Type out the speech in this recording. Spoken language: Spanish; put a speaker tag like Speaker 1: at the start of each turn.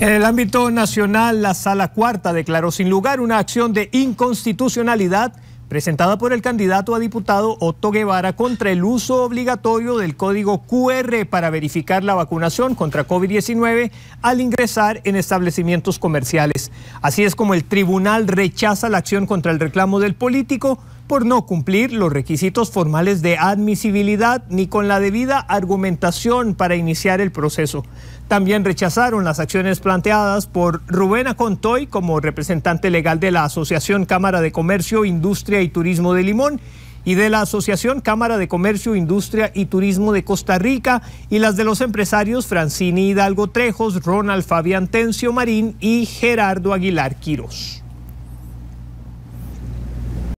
Speaker 1: En el ámbito nacional, la Sala Cuarta declaró sin lugar una acción de inconstitucionalidad presentada por el candidato a diputado Otto Guevara contra el uso obligatorio del código QR para verificar la vacunación contra COVID-19 al ingresar en establecimientos comerciales. Así es como el tribunal rechaza la acción contra el reclamo del político por no cumplir los requisitos formales de admisibilidad ni con la debida argumentación para iniciar el proceso. También rechazaron las acciones planteadas por Rubén Acontoy como representante legal de la Asociación Cámara de Comercio, Industria y Turismo de Limón y de la Asociación Cámara de Comercio, Industria y Turismo de Costa Rica y las de los empresarios Francini Hidalgo Trejos, Ronald Fabián Tencio Marín y Gerardo Aguilar Quiros.